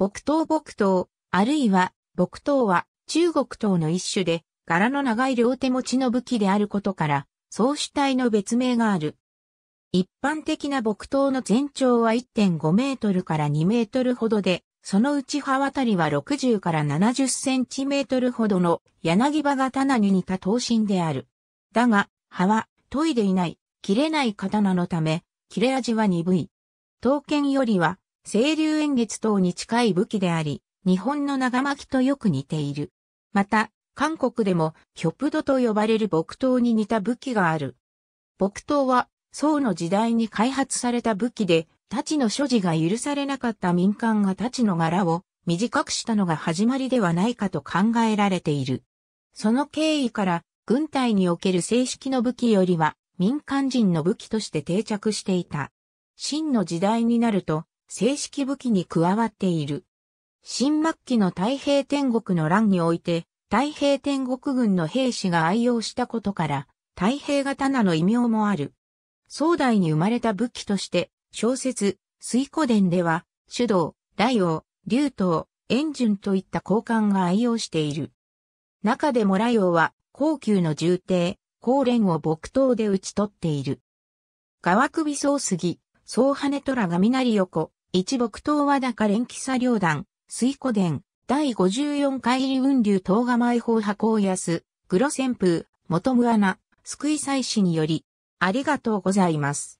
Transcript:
木刀木刀、あるいは木刀は中国刀の一種で、柄の長い両手持ちの武器であることから、総主体の別名がある。一般的な木刀の全長は1.5メートルから2メートルほどで、そのうち刃渡りは60から70センチメートルほどの柳葉棚に似た刀身である。だが、刃は研いでいない、切れない刀のため、切れ味は鈍い。刀剣よりは清流円月等に近い武器であり、日本の長巻とよく似ている。また、韓国でも、キョプドと呼ばれる木刀に似た武器がある。木刀は、宋の時代に開発された武器で、太刀の所持が許されなかった民間が太刀の柄を短くしたのが始まりではないかと考えられている。その経緯から、軍隊における正式の武器よりは、民間人の武器として定着していた。秦の時代になると、正式武器に加わっている。新末期の太平天国の乱において、太平天国軍の兵士が愛用したことから、太平刀の異名もある。壮大に生まれた武器として、小説、水古伝では、手動、大王、竜刀、円順といった交換が愛用している。中でも雷王は、高級の重帝、高連を木刀で打ち取っている。川首総杉、総羽虎が雷横、一木刀和高連騎作両団、水湖殿、第54回流雲流東賀前法箱を安、黒旋風、元無穴、救い祭祀により、ありがとうございます。